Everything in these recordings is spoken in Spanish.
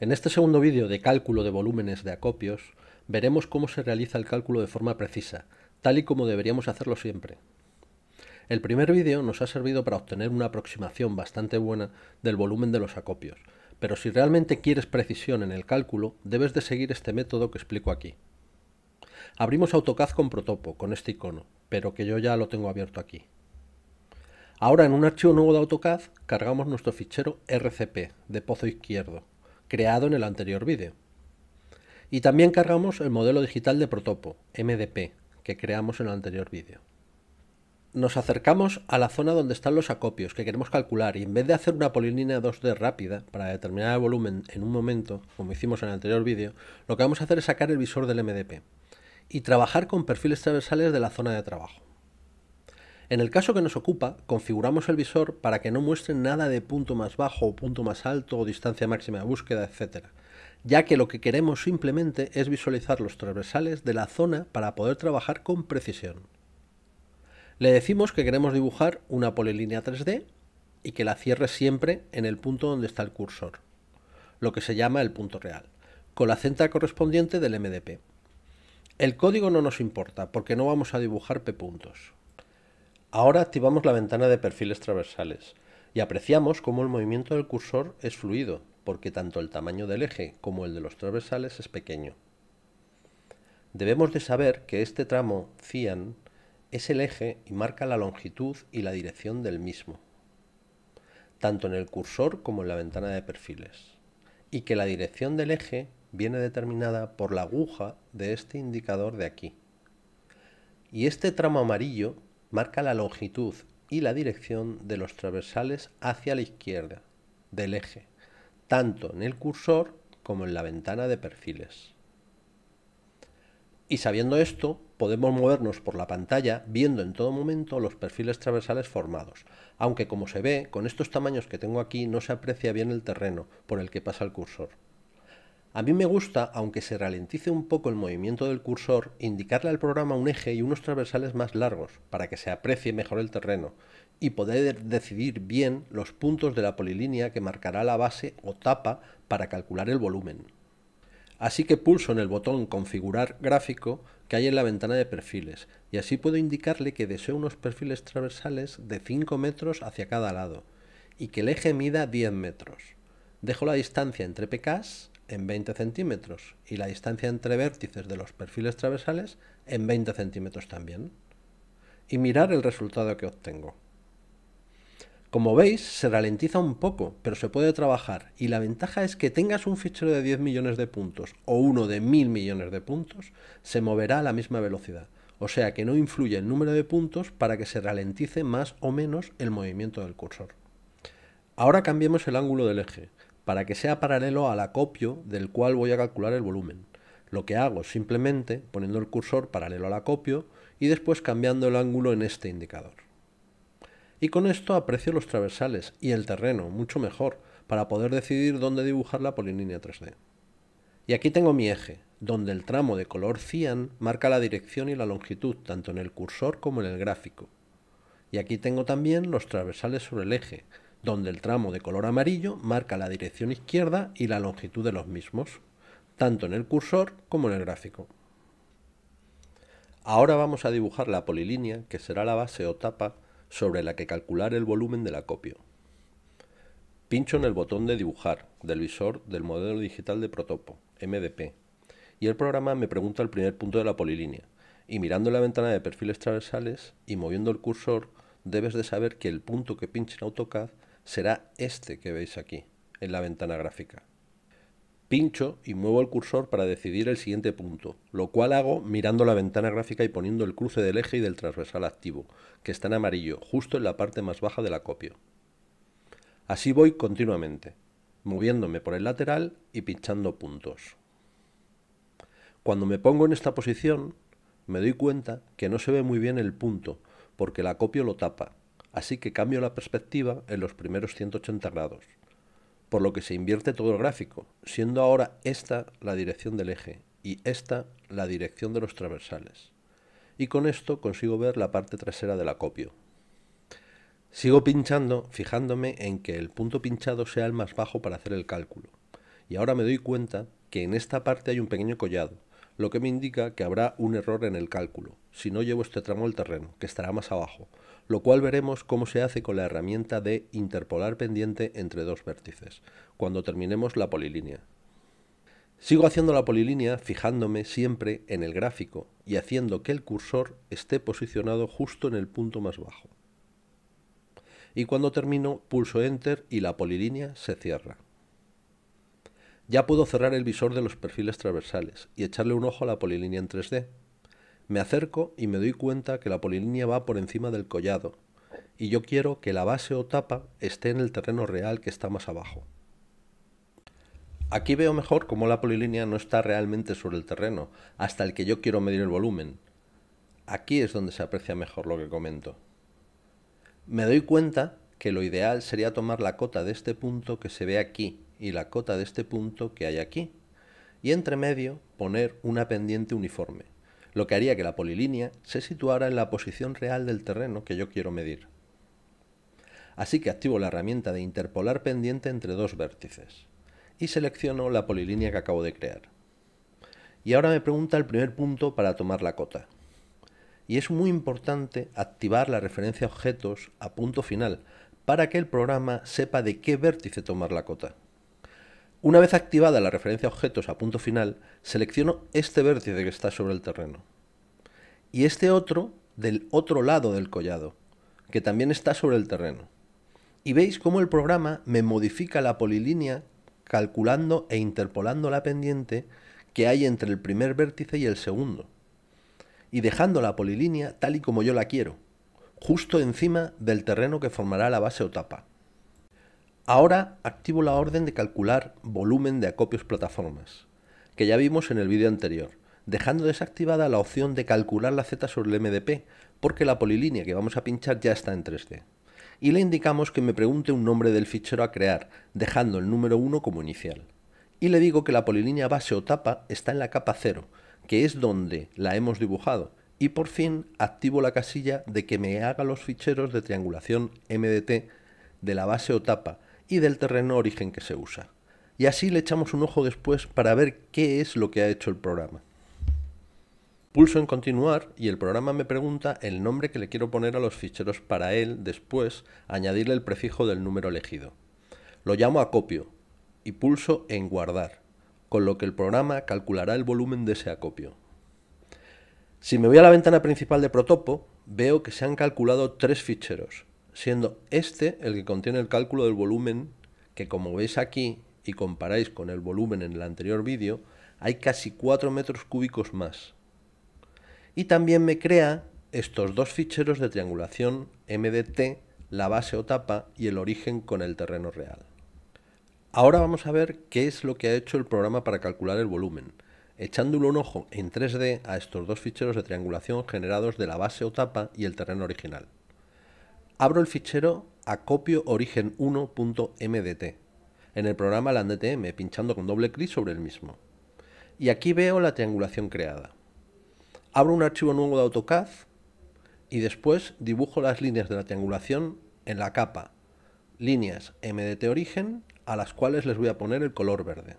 En este segundo vídeo de cálculo de volúmenes de acopios, veremos cómo se realiza el cálculo de forma precisa, tal y como deberíamos hacerlo siempre. El primer vídeo nos ha servido para obtener una aproximación bastante buena del volumen de los acopios, pero si realmente quieres precisión en el cálculo, debes de seguir este método que explico aquí. Abrimos AutoCAD con Protopo, con este icono, pero que yo ya lo tengo abierto aquí. Ahora en un archivo nuevo de AutoCAD cargamos nuestro fichero RCP de pozo izquierdo creado en el anterior vídeo. Y también cargamos el modelo digital de protopo, MDP, que creamos en el anterior vídeo. Nos acercamos a la zona donde están los acopios que queremos calcular y en vez de hacer una polilínea 2D rápida para determinar el volumen en un momento, como hicimos en el anterior vídeo, lo que vamos a hacer es sacar el visor del MDP y trabajar con perfiles transversales de la zona de trabajo. En el caso que nos ocupa, configuramos el visor para que no muestre nada de punto más bajo o punto más alto o distancia máxima de búsqueda, etc. Ya que lo que queremos simplemente es visualizar los transversales de la zona para poder trabajar con precisión. Le decimos que queremos dibujar una polilínea 3D y que la cierre siempre en el punto donde está el cursor, lo que se llama el punto real, con la centra correspondiente del MDP. El código no nos importa porque no vamos a dibujar P puntos. Ahora activamos la ventana de perfiles transversales y apreciamos cómo el movimiento del cursor es fluido, porque tanto el tamaño del eje como el de los transversales es pequeño. Debemos de saber que este tramo cian es el eje y marca la longitud y la dirección del mismo, tanto en el cursor como en la ventana de perfiles, y que la dirección del eje viene determinada por la aguja de este indicador de aquí. Y este tramo amarillo marca la longitud y la dirección de los transversales hacia la izquierda del eje, tanto en el cursor como en la ventana de perfiles. Y sabiendo esto, podemos movernos por la pantalla viendo en todo momento los perfiles traversales formados, aunque como se ve, con estos tamaños que tengo aquí no se aprecia bien el terreno por el que pasa el cursor. A mí me gusta, aunque se ralentice un poco el movimiento del cursor, indicarle al programa un eje y unos transversales más largos, para que se aprecie mejor el terreno, y poder decidir bien los puntos de la polilínea que marcará la base o tapa para calcular el volumen. Así que pulso en el botón Configurar gráfico que hay en la ventana de perfiles, y así puedo indicarle que deseo unos perfiles transversales de 5 metros hacia cada lado, y que el eje mida 10 metros. Dejo la distancia entre PKs en 20 centímetros y la distancia entre vértices de los perfiles travesales en 20 centímetros también. Y mirar el resultado que obtengo. Como veis, se ralentiza un poco, pero se puede trabajar y la ventaja es que tengas un fichero de 10 millones de puntos o uno de 1000 millones de puntos, se moverá a la misma velocidad. O sea que no influye el número de puntos para que se ralentice más o menos el movimiento del cursor. Ahora cambiemos el ángulo del eje para que sea paralelo al acopio del cual voy a calcular el volumen. Lo que hago simplemente poniendo el cursor paralelo al acopio y después cambiando el ángulo en este indicador. Y con esto aprecio los traversales y el terreno mucho mejor para poder decidir dónde dibujar la polilínea 3D. Y aquí tengo mi eje, donde el tramo de color cian marca la dirección y la longitud, tanto en el cursor como en el gráfico. Y aquí tengo también los traversales sobre el eje, donde el tramo de color amarillo marca la dirección izquierda y la longitud de los mismos, tanto en el cursor como en el gráfico. Ahora vamos a dibujar la polilínea, que será la base o tapa sobre la que calcular el volumen del acopio. Pincho en el botón de dibujar del visor del modelo digital de protopo, MDP, y el programa me pregunta el primer punto de la polilínea, y mirando la ventana de perfiles transversales y moviendo el cursor, debes de saber que el punto que pinche en AutoCAD será este que veis aquí, en la ventana gráfica. Pincho y muevo el cursor para decidir el siguiente punto, lo cual hago mirando la ventana gráfica y poniendo el cruce del eje y del transversal activo, que está en amarillo, justo en la parte más baja del acopio. Así voy continuamente, moviéndome por el lateral y pinchando puntos. Cuando me pongo en esta posición, me doy cuenta que no se ve muy bien el punto, porque el acopio lo tapa, así que cambio la perspectiva en los primeros 180 grados, por lo que se invierte todo el gráfico, siendo ahora esta la dirección del eje y esta la dirección de los transversales. Y con esto consigo ver la parte trasera del acopio. Sigo pinchando fijándome en que el punto pinchado sea el más bajo para hacer el cálculo. Y ahora me doy cuenta que en esta parte hay un pequeño collado, lo que me indica que habrá un error en el cálculo, si no llevo este tramo al terreno, que estará más abajo, lo cual veremos cómo se hace con la herramienta de interpolar pendiente entre dos vértices, cuando terminemos la polilínea. Sigo haciendo la polilínea fijándome siempre en el gráfico y haciendo que el cursor esté posicionado justo en el punto más bajo. Y cuando termino pulso Enter y la polilínea se cierra. Ya puedo cerrar el visor de los perfiles transversales y echarle un ojo a la polilínea en 3D, me acerco y me doy cuenta que la polilínea va por encima del collado, y yo quiero que la base o tapa esté en el terreno real que está más abajo. Aquí veo mejor cómo la polilínea no está realmente sobre el terreno, hasta el que yo quiero medir el volumen. Aquí es donde se aprecia mejor lo que comento. Me doy cuenta que lo ideal sería tomar la cota de este punto que se ve aquí y la cota de este punto que hay aquí, y entre medio poner una pendiente uniforme lo que haría que la polilínea se situara en la posición real del terreno que yo quiero medir. Así que activo la herramienta de interpolar pendiente entre dos vértices y selecciono la polilínea que acabo de crear. Y ahora me pregunta el primer punto para tomar la cota. Y es muy importante activar la referencia objetos a punto final para que el programa sepa de qué vértice tomar la cota. Una vez activada la referencia a objetos a punto final, selecciono este vértice que está sobre el terreno y este otro del otro lado del collado, que también está sobre el terreno. Y veis cómo el programa me modifica la polilínea calculando e interpolando la pendiente que hay entre el primer vértice y el segundo, y dejando la polilínea tal y como yo la quiero, justo encima del terreno que formará la base o tapa. Ahora activo la orden de calcular volumen de acopios plataformas, que ya vimos en el vídeo anterior, dejando desactivada la opción de calcular la Z sobre el MDP, porque la polilínea que vamos a pinchar ya está en 3D. Y le indicamos que me pregunte un nombre del fichero a crear, dejando el número 1 como inicial. Y le digo que la polilínea base o tapa está en la capa 0, que es donde la hemos dibujado, y por fin activo la casilla de que me haga los ficheros de triangulación MDT de la base o tapa, y del terreno origen que se usa. Y así le echamos un ojo después para ver qué es lo que ha hecho el programa. Pulso en continuar y el programa me pregunta el nombre que le quiero poner a los ficheros para él después añadirle el prefijo del número elegido. Lo llamo acopio y pulso en guardar, con lo que el programa calculará el volumen de ese acopio. Si me voy a la ventana principal de Protopo, veo que se han calculado tres ficheros, siendo este el que contiene el cálculo del volumen que como veis aquí y comparáis con el volumen en el anterior vídeo, hay casi 4 metros cúbicos más. Y también me crea estos dos ficheros de triangulación MDT, la base o tapa y el origen con el terreno real. Ahora vamos a ver qué es lo que ha hecho el programa para calcular el volumen, echándole un ojo en 3D a estos dos ficheros de triangulación generados de la base o tapa y el terreno original. Abro el fichero acopio origen1.mdt en el programa LandTM, pinchando con doble clic sobre el mismo. Y aquí veo la triangulación creada. Abro un archivo nuevo de AutoCAD y después dibujo las líneas de la triangulación en la capa líneas MDT origen a las cuales les voy a poner el color verde.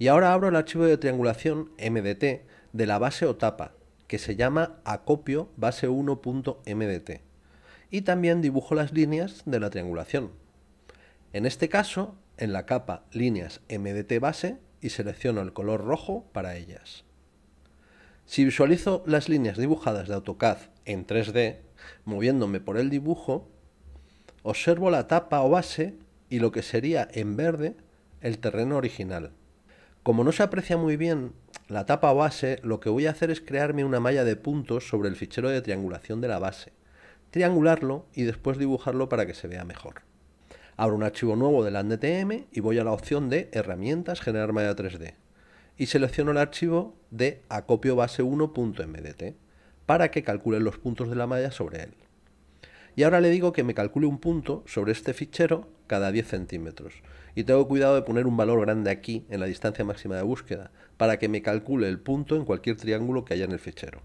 Y ahora abro el archivo de triangulación MDT de la base o tapa que se llama acopio base1.mdt y también dibujo las líneas de la triangulación. En este caso, en la capa líneas MDT base y selecciono el color rojo para ellas. Si visualizo las líneas dibujadas de AutoCAD en 3D, moviéndome por el dibujo, observo la tapa o base y lo que sería en verde el terreno original. Como no se aprecia muy bien la tapa o base, lo que voy a hacer es crearme una malla de puntos sobre el fichero de triangulación de la base triangularlo y después dibujarlo para que se vea mejor. Abro un archivo nuevo de la AndTM y voy a la opción de Herramientas, Generar malla 3D y selecciono el archivo de acopio base 1.mdt para que calcule los puntos de la malla sobre él. Y ahora le digo que me calcule un punto sobre este fichero cada 10 centímetros. Y tengo cuidado de poner un valor grande aquí en la distancia máxima de búsqueda para que me calcule el punto en cualquier triángulo que haya en el fichero.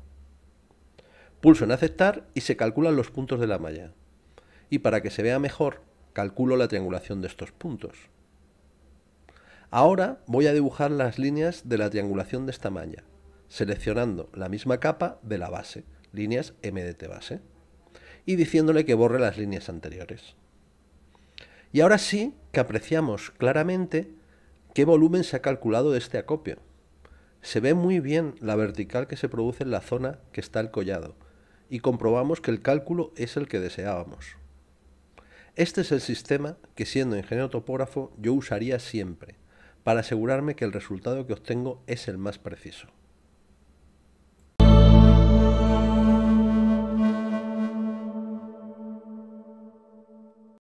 Pulso en aceptar y se calculan los puntos de la malla. Y para que se vea mejor, calculo la triangulación de estos puntos. Ahora voy a dibujar las líneas de la triangulación de esta malla, seleccionando la misma capa de la base, líneas MDT base, y diciéndole que borre las líneas anteriores. Y ahora sí que apreciamos claramente qué volumen se ha calculado de este acopio. Se ve muy bien la vertical que se produce en la zona que está el collado, y comprobamos que el cálculo es el que deseábamos. Este es el sistema que siendo ingeniero topógrafo yo usaría siempre, para asegurarme que el resultado que obtengo es el más preciso.